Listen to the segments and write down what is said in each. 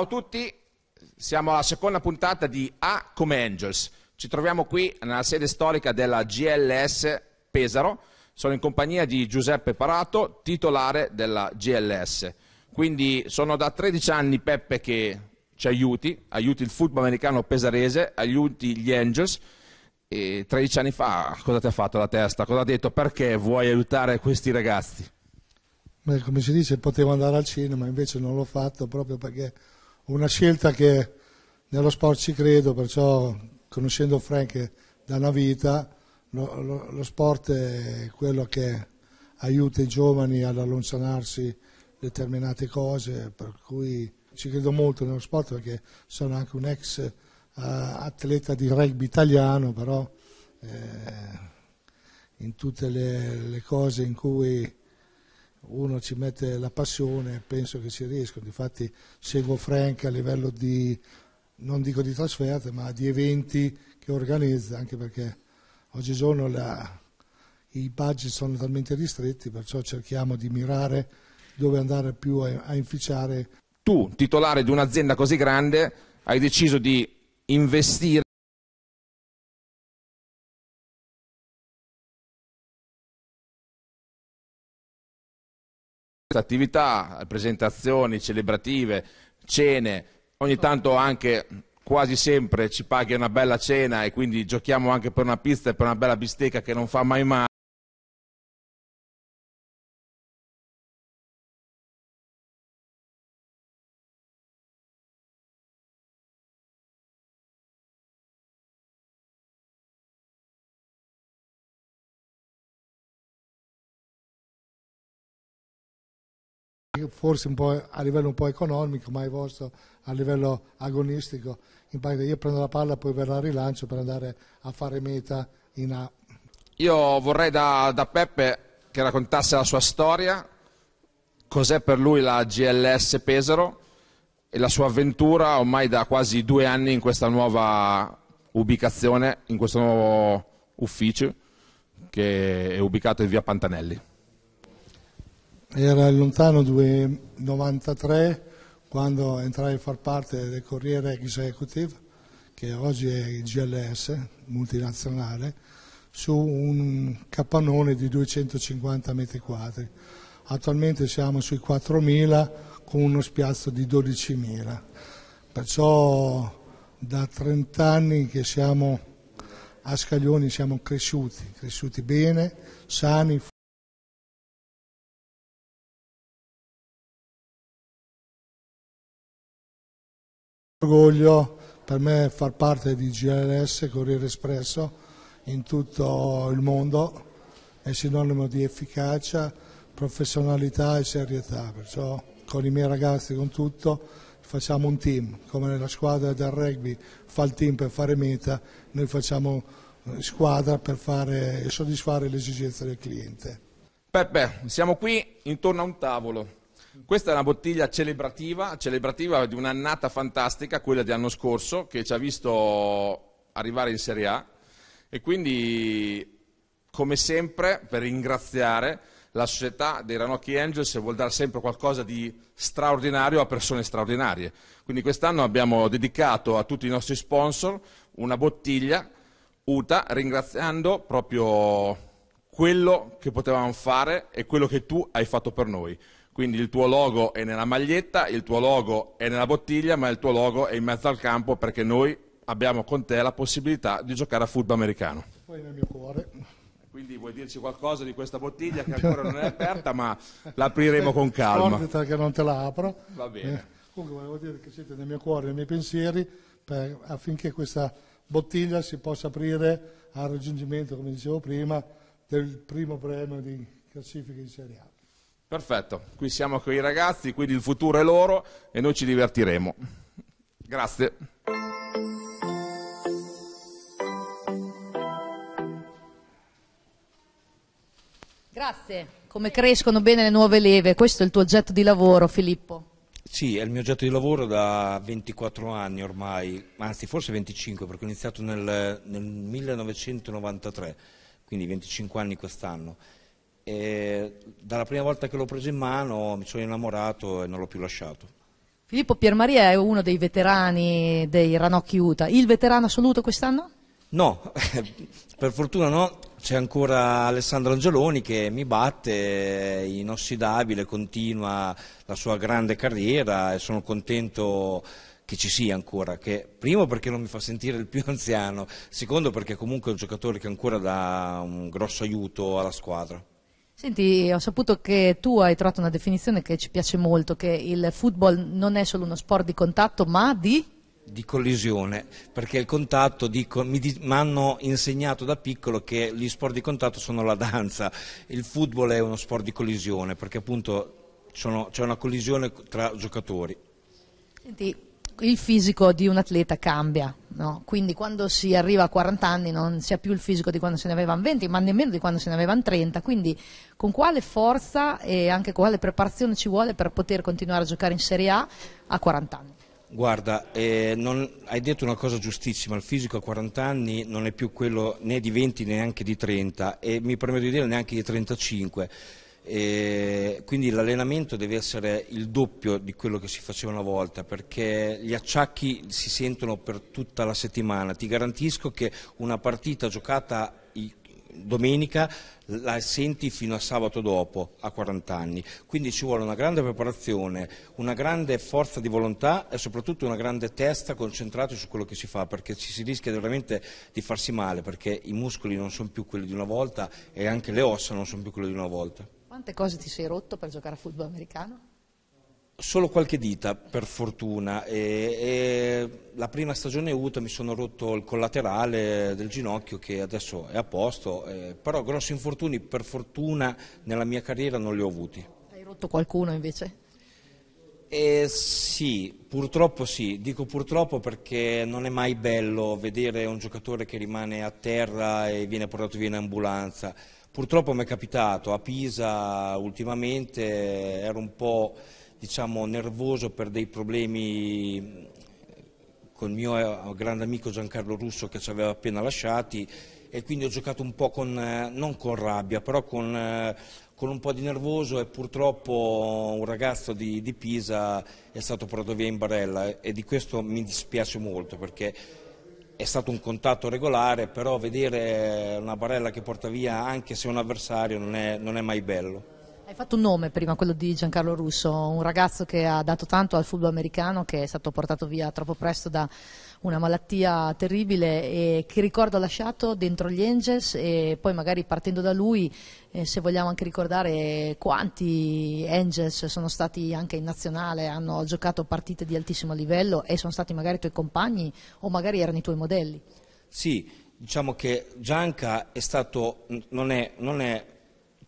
Ciao a tutti, siamo alla seconda puntata di A come Angels. Ci troviamo qui nella sede storica della GLS Pesaro. Sono in compagnia di Giuseppe Parato, titolare della GLS. Quindi sono da 13 anni Peppe che ci aiuti, aiuti il football americano pesarese, aiuti gli Angels. E 13 anni fa cosa ti ha fatto la testa? Cosa ha detto? Perché vuoi aiutare questi ragazzi? Beh, come si dice, potevo andare al cinema, invece non l'ho fatto proprio perché una scelta che nello sport ci credo, perciò conoscendo Frank da una vita, lo, lo, lo sport è quello che aiuta i giovani ad allontanarsi determinate cose, per cui ci credo molto nello sport perché sono anche un ex uh, atleta di rugby italiano, però eh, in tutte le, le, cose in cui uno ci mette la passione, penso che si riesco. Infatti seguo Frank a livello di, non dico di trasferte, ma di eventi che organizza, anche perché oggigiorno la, i budget sono talmente ristretti, perciò cerchiamo di mirare dove andare più a, a inficiare. Tu, titolare di un'azienda così grande, hai deciso di investire attività, presentazioni celebrative, cene, ogni tanto anche quasi sempre ci paghi una bella cena e quindi giochiamo anche per una pizza e per una bella bistecca che non fa mai male. forse a livello un po' economico, ma il vostro a livello agonistico. In pratica io prendo la palla, e poi verrà il rilancio per andare a fare meta in A. Io vorrei da, da Peppe che raccontasse la sua storia, cos'è per lui la GLS Pesaro e la sua avventura ormai da quasi due anni in questa nuova ubicazione, in questo nuovo ufficio che è ubicato in via Pantanelli era lontano 1993 quando entrai a far parte del Corriere Executive, che oggi è il GLS, multinazionale, su un capannone di 250 metri quadri. Attualmente siamo sui 4.000 con uno spiazzo di 12.000. Perciò da 30 anni che siamo a Scaglioni siamo cresciuti, cresciuti bene, sani, orgoglio per me far parte di GLS, Corriere Espresso, in tutto il mondo è sinonimo di efficacia, professionalità e serietà, perciò con i miei ragazzi, con tutto, facciamo un team, come la squadra del rugby fa il team per fare meta, noi facciamo eh, squadra per fare, soddisfare le esigenze del cliente. Peppe, siamo qui intorno a un tavolo, questa è una bottiglia celebrativa, celebrativa di un'annata fantastica, quella di anno scorso, che ci ha visto arrivare in Serie A e quindi, come sempre, per ringraziare la società dei Ranocchi Angels vuol dare sempre qualcosa di straordinario a persone straordinarie. Quindi quest'anno abbiamo dedicato a tutti i nostri sponsor una bottiglia UTA ringraziando proprio quello che potevamo fare e quello che tu hai fatto per noi. Quindi il tuo logo è nella maglietta, il tuo logo è nella bottiglia, ma il tuo logo è in mezzo al campo perché noi abbiamo con te la possibilità di giocare a football americano. Poi nel mio cuore. Quindi vuoi dirci qualcosa di questa bottiglia che ancora non è aperta, ma l'apriremo con calma. Guardata che non te la apro. Va bene. Eh, comunque volevo dire che siete nel mio cuore, nei miei pensieri, per, affinché questa bottiglia si possa aprire al raggiungimento, come dicevo prima, del primo premio di classifica in Serie A. Perfetto, qui siamo con i ragazzi, quindi il futuro è loro e noi ci divertiremo. Grazie. Grazie, come crescono bene le nuove leve, questo è il tuo oggetto di lavoro Filippo. Sì, è il mio oggetto di lavoro da 24 anni ormai, anzi forse 25 perché ho iniziato nel, nel 1993, quindi 25 anni quest'anno. E dalla prima volta che l'ho preso in mano mi sono innamorato e non l'ho più lasciato. Filippo Piermaria è uno dei veterani dei Ranocchi Uta. Il veterano assoluto quest'anno? No, per fortuna no. C'è ancora Alessandro Angeloni che mi batte, inossidabile, continua la sua grande carriera e sono contento che ci sia ancora, che, primo perché non mi fa sentire il più anziano, secondo perché comunque è un giocatore che ancora dà un grosso aiuto alla squadra. Senti, ho saputo che tu hai trovato una definizione che ci piace molto, che il football non è solo uno sport di contatto, ma di... Di collisione, perché il contatto, dico, mi di, hanno insegnato da piccolo che gli sport di contatto sono la danza, il football è uno sport di collisione, perché appunto sono, c'è una collisione tra giocatori. Senti, il fisico di un atleta cambia. No? Quindi quando si arriva a 40 anni non si ha più il fisico di quando se ne avevano 20, ma nemmeno di quando se ne avevano 30. Quindi con quale forza e anche quale preparazione ci vuole per poter continuare a giocare in Serie A a 40 anni? Guarda, eh, non, hai detto una cosa giustissima, il fisico a 40 anni non è più quello né di 20 né anche di 30 e mi permetto di dire neanche di 35. E quindi l'allenamento deve essere il doppio di quello che si faceva una volta perché gli acciacchi si sentono per tutta la settimana. Ti garantisco che una partita giocata domenica la senti fino a sabato dopo, a 40 anni. Quindi ci vuole una grande preparazione, una grande forza di volontà e soprattutto una grande testa concentrata su quello che si fa, perché ci si rischia veramente di farsi male, perché i muscoli non sono più quelli di una volta e anche le ossa non sono più quelle di una volta. Quante cose ti sei rotto per giocare a football americano? Solo qualche dita, per fortuna. E, e la prima stagione UTA mi sono rotto il collaterale del ginocchio che adesso è a posto, eh, però grossi infortuni per fortuna nella mia carriera non li ho avuti. Hai rotto qualcuno invece? Eh, sì, purtroppo sì, dico purtroppo perché non è mai bello vedere un giocatore che rimane a terra e viene portato via in ambulanza. Purtroppo mi è capitato a Pisa ultimamente, ero un po' diciamo, nervoso per dei problemi con il mio eh, grande amico Giancarlo Russo che ci aveva appena lasciati e quindi ho giocato un po' con, eh, non con rabbia, però con, eh, con un po' di nervoso e purtroppo un ragazzo di, di Pisa è stato portato via in barella e di questo mi dispiace molto perché è stato un contatto regolare, però vedere una barella che porta via anche se un avversario non è, non è mai bello. Hai fatto un nome prima, quello di Giancarlo Russo, un ragazzo che ha dato tanto al football americano, che è stato portato via troppo presto da una malattia terribile e che ricordo ha lasciato dentro gli Angels e poi magari partendo da lui, eh, se vogliamo anche ricordare quanti Angels sono stati anche in nazionale, hanno giocato partite di altissimo livello e sono stati magari i tuoi compagni o magari erano i tuoi modelli. Sì, diciamo che Gianca è stato, non è, non è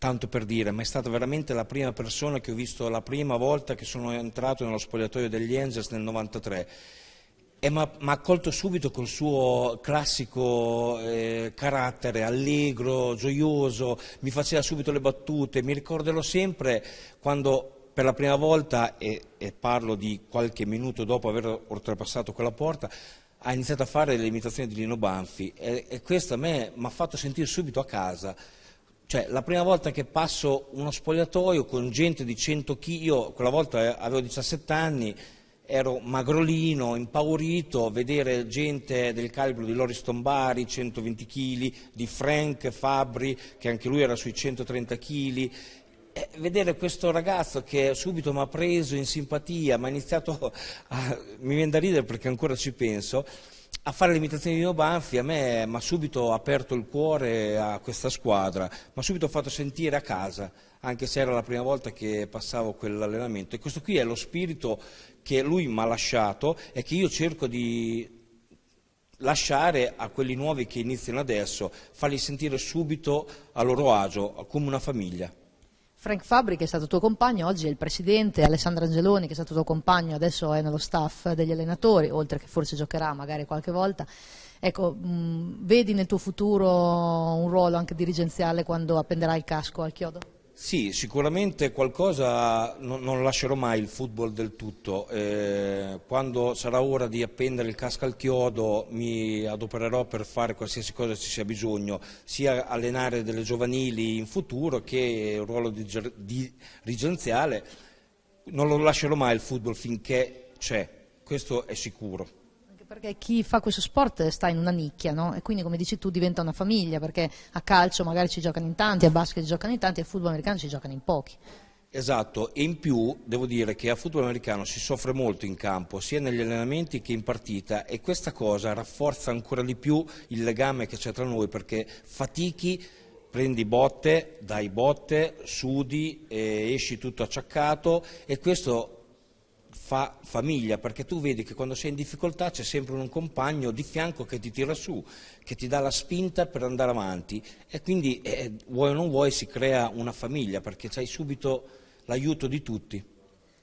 tanto per dire, ma è stata veramente la prima persona che ho visto la prima volta che sono entrato nello spogliatoio degli Angels nel 93 e mi ha accolto subito col suo classico eh, carattere allegro, gioioso, mi faceva subito le battute, mi ricorderò sempre quando per la prima volta, e, e parlo di qualche minuto dopo aver oltrepassato quella porta, ha iniziato a fare le imitazioni di Lino Banfi e, e questo a me mi ha fatto sentire subito a casa. Cioè, la prima volta che passo uno spogliatoio con gente di 100 kg, io quella volta eh, avevo 17 anni, ero magrolino, impaurito, vedere gente del calibro di Loris Tombari, 120 kg, di Frank Fabri, che anche lui era sui 130 kg, eh, vedere questo ragazzo che subito mi ha preso in simpatia, mi ha iniziato a... mi viene da ridere perché ancora ci penso, a fare l'imitazione di Nino Banfi a me mi ha subito aperto il cuore a questa squadra, mi ha subito fatto sentire a casa, anche se era la prima volta che passavo quell'allenamento. E questo qui è lo spirito che lui mi ha lasciato e che io cerco di lasciare a quelli nuovi che iniziano adesso, farli sentire subito a loro agio, come una famiglia. Frank Fabri, che è stato tuo compagno, oggi è il presidente, Alessandro Angeloni, che è stato tuo compagno, adesso è nello staff degli allenatori, oltre che forse giocherà magari qualche volta. Ecco, mh, mm, vedi nel tuo futuro un ruolo anche dirigenziale quando appenderai il casco al chiodo? Sì, sicuramente qualcosa, non, non, lascerò mai il football del tutto, eh, quando sarà ora di appendere il casco al chiodo mi adopererò per fare qualsiasi cosa ci sia bisogno, sia allenare delle giovanili in futuro che il ruolo dirigenziale, non lo lascerò mai il football finché c'è, questo è sicuro perché chi fa questo sport sta in una nicchia, no? E quindi, come dici tu, diventa una famiglia, perché a calcio magari ci giocano in tanti, a basket ci giocano in tanti, a football americano ci giocano in pochi. Esatto, e in più devo dire che a football americano si soffre molto in campo, sia negli allenamenti che in partita e questa cosa rafforza ancora di più il legame che c'è tra noi perché fatichi, prendi botte, dai botte, sudi, esci tutto acciaccato e questo fa famiglia, perché tu vedi che quando sei in difficoltà c'è sempre un compagno di fianco che ti tira su, che ti dà la spinta per andare avanti e quindi eh, vuoi o non vuoi si crea una famiglia perché c'hai subito l'aiuto di tutti.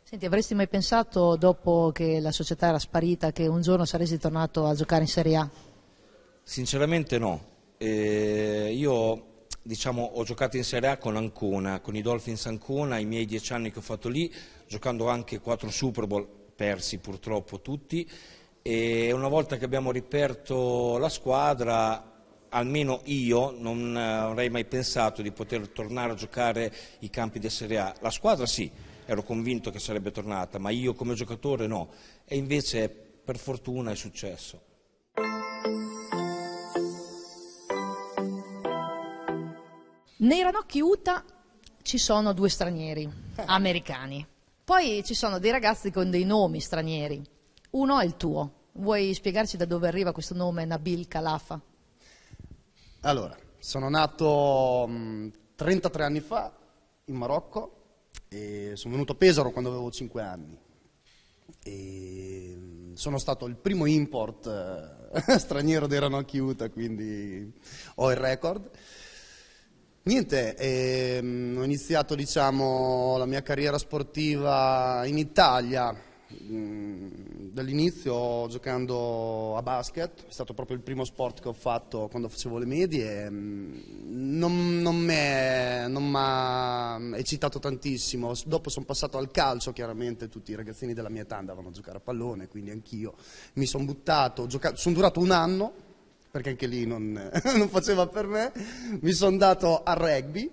Senti, avresti mai pensato dopo che la società era sparita che un giorno saresti tornato a giocare in Serie A? Sinceramente no. Eh, io diciamo, ho giocato in Serie A con Ancona, con i Dolphins Ancona, i miei dieci anni che ho fatto lì giocando anche quattro Super Bowl, persi purtroppo tutti, e una volta che abbiamo riperto la squadra almeno io non eh, avrei mai pensato di poter tornare a giocare i campi di Serie A. La squadra sì, ero convinto che sarebbe tornata, ma io come giocatore no. E invece per fortuna è successo. Nei Ranocchi Utah ci sono due stranieri americani. Poi ci sono dei ragazzi con dei nomi stranieri. Uno è il tuo. Vuoi spiegarci da dove arriva questo nome Nabil Calafa? Allora, sono nato mh, mm, 33 anni fa in Marocco e sono venuto a Pesaro quando avevo 5 anni. E mm, sono stato il primo import eh, straniero dei Ranocchi Utah, quindi ho il record. Niente, ehm, ho iniziato diciamo, la mia carriera sportiva in Italia mm, dall'inizio giocando a basket, è stato proprio il primo sport che ho fatto quando facevo le medie, mm, non, non mi ha eccitato tantissimo, dopo sono passato al calcio chiaramente, tutti i ragazzini della mia età andavano a giocare a pallone, quindi anch'io mi sono buttato, sono durato un anno perché anche lì non, non faceva per me, mi sono dato al rugby,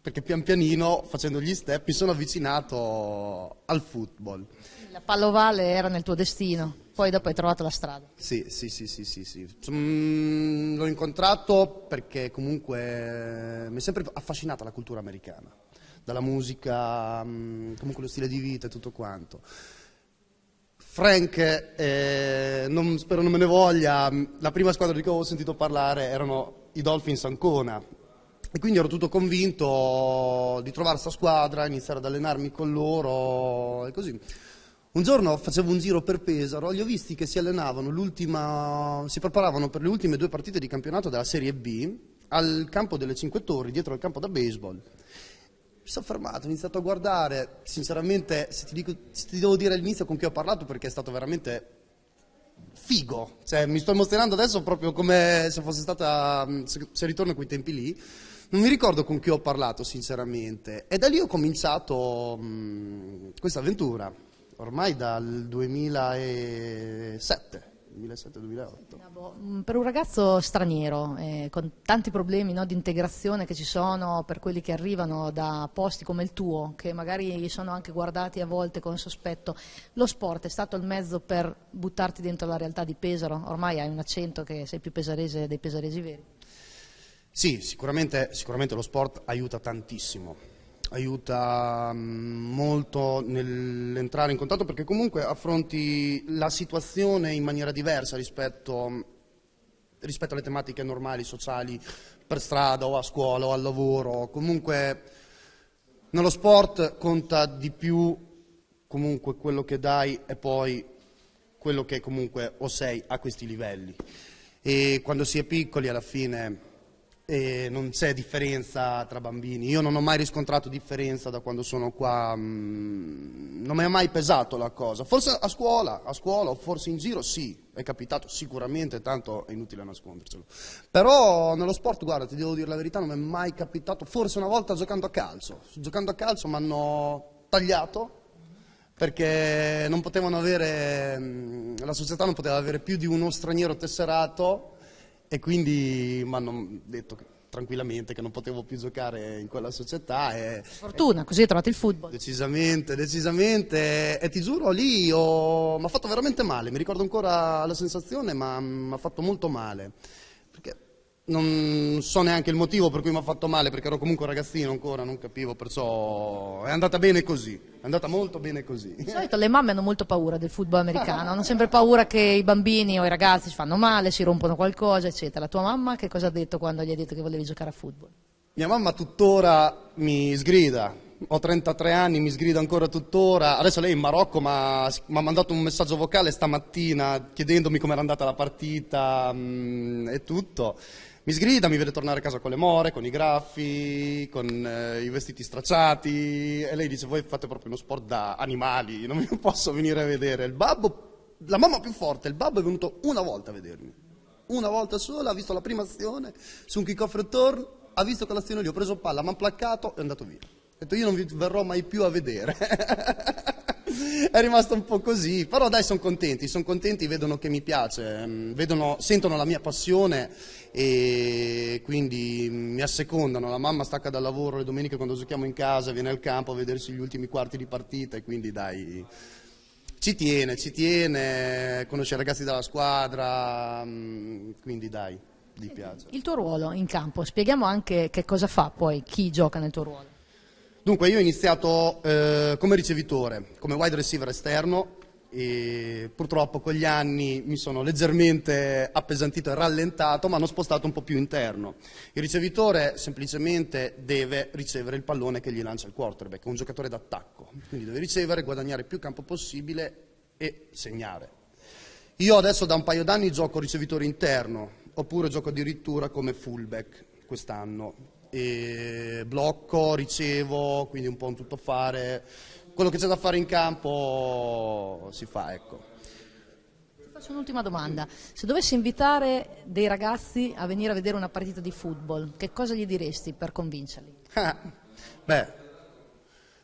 perché pian pianino, facendo gli step, mi sono avvicinato al football. La pallovale era nel tuo destino, poi dopo hai trovato la strada. Sì, sì, sì, sì, sì, sì. Mm, l'ho incontrato perché comunque eh, mi è sempre affascinata la cultura americana, dalla musica, mm, comunque lo stile di vita e tutto quanto. Frank, eh, non, spero non me ne voglia, la prima squadra di cui avevo sentito parlare erano i Dolphins Ancona. E quindi ero tutto convinto di trovare questa squadra, iniziare ad allenarmi con loro e così. Un giorno facevo un giro per Pesaro, li ho visti che si allenavano, si preparavano per le ultime due partite di campionato della Serie B al campo delle Cinque Torri, dietro al campo da baseball mi sono fermato, ho iniziato a guardare, sinceramente se ti, dico, se ti devo dire all'inizio con chi ho parlato perché è stato veramente figo, cioè, mi sto emozionando adesso proprio come se fosse stata, mm, se, ritorno a quei tempi lì, non mi ricordo con chi ho parlato sinceramente e da lì ho cominciato mm, questa avventura, ormai dal 2007 2007-2008. Mm, per un ragazzo straniero, eh, con tanti problemi no, di integrazione che ci sono per quelli che arrivano da posti come il tuo, che magari sono anche guardati a volte con sospetto, lo sport è stato il mezzo per buttarti dentro la realtà di Pesaro? Ormai hai un accento che sei più pesarese dei pesaresi veri. Sì, sicuramente, sicuramente lo sport aiuta tantissimo aiuta mm, molto nell'entrare in contatto perché comunque affronti la situazione in maniera diversa rispetto, mm, rispetto alle tematiche normali, sociali, per strada o a scuola o al lavoro. Comunque nello sport conta di più comunque quello che dai e poi quello che comunque o sei a questi livelli. E quando si è piccoli alla fine e non c'è differenza tra bambini. Io non ho mai riscontrato differenza da quando sono qua, mm, non mi è mai pesato la cosa. Forse a scuola, a scuola o forse in giro sì, è capitato sicuramente, tanto è inutile nascondercelo. Però nello sport, guarda, ti devo dire la verità, non mi è mai capitato, forse una volta giocando a calcio. Giocando a calcio mi hanno tagliato perché non potevano avere, mm, la società non poteva avere più di uno straniero tesserato e quindi mi hanno detto che tranquillamente che non potevo più giocare in quella società. E, Fortuna, e, così hai trovato il football. Decisamente, decisamente. E ti giuro, lì mi ha fatto veramente male. Mi ricordo ancora la sensazione, ma mi ha fatto molto male. Perché non so neanche il motivo per cui mi ha fatto male, perché ero comunque un ragazzino ancora, non capivo, perciò è andata bene così, è andata molto bene così. Di solito le mamme hanno molto paura del football americano, hanno sempre paura che i bambini o i ragazzi si fanno male, si rompono qualcosa, eccetera. Tua mamma che cosa ha detto quando gli hai detto che volevi giocare a football? Mia mamma tuttora mi sgrida, ho 33 anni, mi sgrida ancora tuttora. Adesso lei è in Marocco, ma mi ha mandato un messaggio vocale stamattina chiedendomi com'era andata la partita mh, mm, e tutto. Mi sgrida, mi vede tornare a casa con le more, con i graffi, con eh, i vestiti stracciati e lei dice voi fate proprio uno sport da animali, non vi posso venire a vedere. Il babbo, la mamma più forte, il babbo è venuto una volta a vedermi, una volta sola, ha visto la prima azione su un kick-off return, ha visto che l'azione lì, ho preso palla, mi ha placcato e è andato via. Ha detto io non vi verrò mai più a vedere. è rimasto un po' così, però dai sono contenti, sono contenti, vedono che mi piace, mm, vedono, sentono la mia passione e quindi mm, mi assecondano, la mamma stacca dal lavoro le domeniche quando giochiamo in casa, viene al campo a vedersi gli ultimi quarti di partita e quindi dai, ci tiene, ci tiene, conosce i ragazzi della squadra, mm, quindi dai, gli piace. Il tuo ruolo in campo, spieghiamo anche che cosa fa poi chi gioca nel tuo ruolo. Dunque io ho iniziato eh, come ricevitore, come wide receiver esterno, e purtroppo con gli anni mi sono leggermente appesantito e rallentato, ma hanno spostato un po' più interno. Il ricevitore semplicemente deve ricevere il pallone che gli lancia il quarterback, è un giocatore d'attacco, quindi deve ricevere, guadagnare più campo possibile e segnare. Io adesso da un paio d'anni gioco ricevitore interno, oppure gioco addirittura come fullback quest'anno. blocco, ricevo, quindi un po' un tuttofare quello che c'è da fare in campo si fa. Ecco. faccio un'ultima domanda, se dovessi invitare dei ragazzi a venire a vedere una partita di football, che cosa gli diresti per convincerli? beh,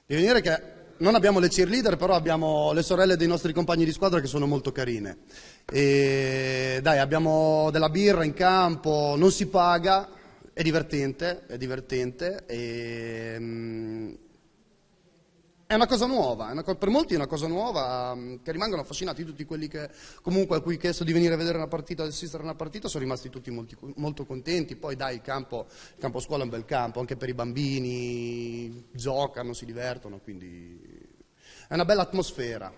devi dire che non abbiamo le cheerleader, però abbiamo le sorelle dei nostri compagni di squadra che sono molto carine. E, dai, abbiamo della birra in campo, non si paga, è divertente, è divertente. E, mm, è una cosa nuova, una co- per molti è una cosa nuova, um, che rimangono affascinati tutti quelli che comunque a cui ho chiesto di venire a vedere una partita, di assistere a una partita, sono rimasti tutti molti, molto contenti, poi dai il campo, il campo scuola è un bel campo, anche per i bambini, giocano, si divertono, quindi è una bella atmosfera.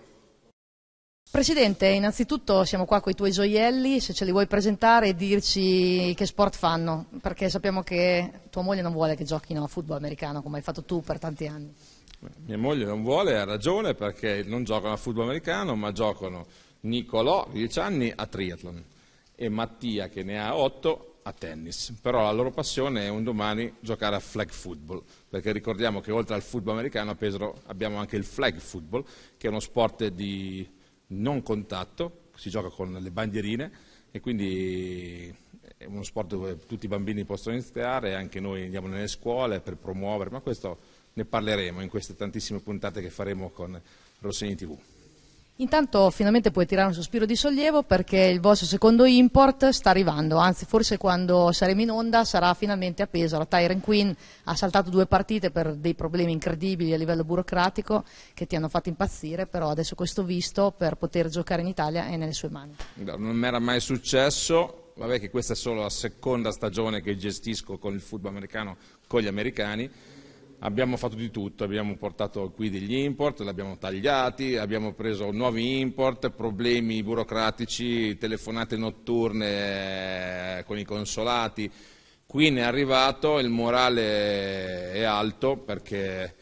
Presidente, innanzitutto siamo qua con i tuoi gioielli, se ce li vuoi presentare e dirci che sport fanno, perché sappiamo che tua moglie non vuole che giochino a football americano come hai fatto tu per tanti anni. Mia moglie non vuole, ha ragione, perché non giocano a football americano, ma giocano Nicolò, 10 anni, a triathlon e Mattia, che ne ha 8, a tennis. Però la loro passione è un domani giocare a flag football, perché ricordiamo che oltre al football americano a Pesaro abbiamo anche il flag football, che è uno sport di non contatto, si gioca con le bandierine e quindi è uno sport dove tutti i bambini possono iniziare, anche noi andiamo nelle scuole per promuovere, ma questo ne parleremo in queste tantissime puntate che faremo con Rossini TV. Intanto finalmente puoi tirare un sospiro di sollievo perché il vostro secondo import sta arrivando, anzi forse quando saremo in onda sarà finalmente appeso. La Tyron Queen ha saltato due partite per dei problemi incredibili a livello burocratico che ti hanno fatto impazzire, però adesso questo visto per poter giocare in Italia è nelle sue mani. non mi era mai successo, vabbè che questa è solo la seconda stagione che gestisco con il football americano, con gli americani abbiamo fatto di tutto, abbiamo portato qui degli import, li abbiamo tagliati, abbiamo preso nuovi import, problemi burocratici, telefonate notturne eh, con i consolati. Qui ne è arrivato, il morale è alto perché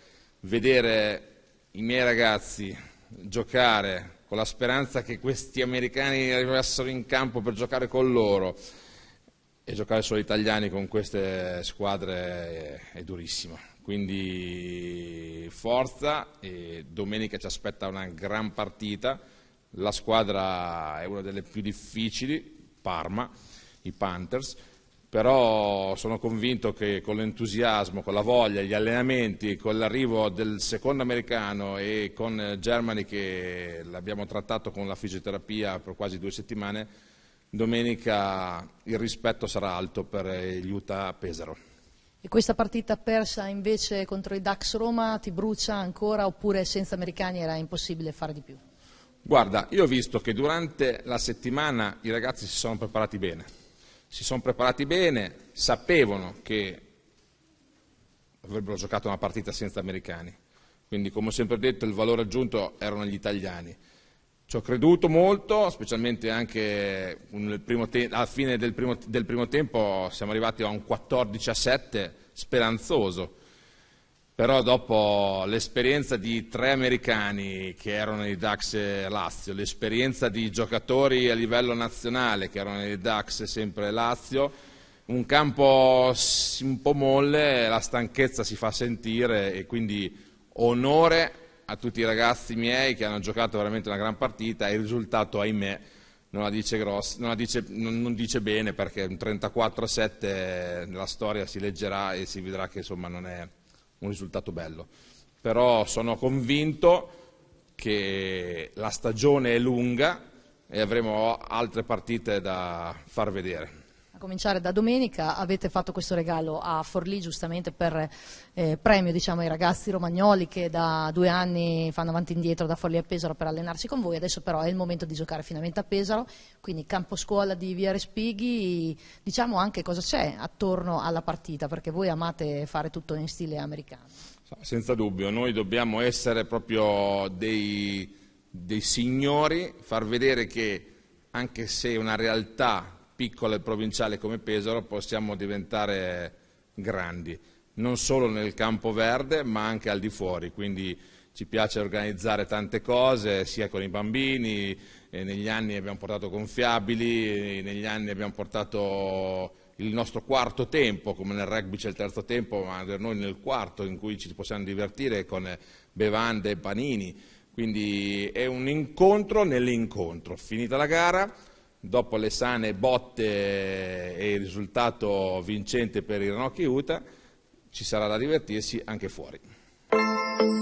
vedere i miei ragazzi giocare con la speranza che questi americani arrivassero in campo per giocare con loro e giocare solo italiani con queste squadre è, durissimo. Quindi forza, e domenica ci aspetta una gran partita, la squadra è una delle più difficili, Parma, i Panthers, però sono convinto che con l'entusiasmo, con la voglia, gli allenamenti, con l'arrivo del secondo americano e con Germany che l'abbiamo trattato con la fisioterapia per quasi due settimane, domenica il rispetto sarà alto per gli Utah Pesaro. E questa partita persa invece contro i Dax Roma ti brucia ancora oppure senza americani era impossibile fare di più? Guarda, io ho visto che durante la settimana i ragazzi si sono preparati bene, si sono preparati bene, sapevano che avrebbero giocato una partita senza americani, quindi come ho sempre detto il valore aggiunto erano gli italiani. Ci ho creduto molto, specialmente anche te- alla fine del primo, del primo tempo siamo arrivati a un 14 a 7 speranzoso. Però dopo l'esperienza di tre americani che erano nei DAX Lazio, l'esperienza di giocatori a livello nazionale che erano nei DAX sempre Lazio, un campo un po' molle, la stanchezza si fa sentire e quindi onore a tutti i ragazzi miei che hanno giocato veramente una gran partita e il risultato, ahimè, non la dice, gross, non la dice, non, non dice bene perché un 34 a 7 nella eh, storia si leggerà e si vedrà che insomma, non è un risultato bello. Però sono convinto che la stagione è lunga e avremo altre partite da far vedere cominciare da domenica avete fatto questo regalo a Forlì giustamente per eh, premio diciamo, ai ragazzi romagnoli che da due anni fanno avanti e indietro da Forlì a Pesaro per allenarsi con voi, adesso però è il momento di giocare finalmente a Pesaro, quindi campo scuola di Via Respighi, diciamo anche cosa c'è attorno alla partita perché voi amate fare tutto in stile americano. Senza dubbio, noi dobbiamo essere proprio dei, dei signori, far vedere che anche se una realtà piccola e provinciale come Pesaro possiamo diventare grandi, non solo nel campo verde ma anche al di fuori, quindi ci piace organizzare tante cose sia con i bambini, e negli anni abbiamo portato gonfiabili, negli anni abbiamo portato il nostro quarto tempo, come nel rugby c'è il terzo tempo, ma per noi nel quarto in cui ci possiamo divertire con bevande e panini. Quindi è un incontro nell'incontro. Finita la gara, dopo le sane botte e il risultato vincente per il Ranocchi Utah, ci sarà da divertirsi anche fuori.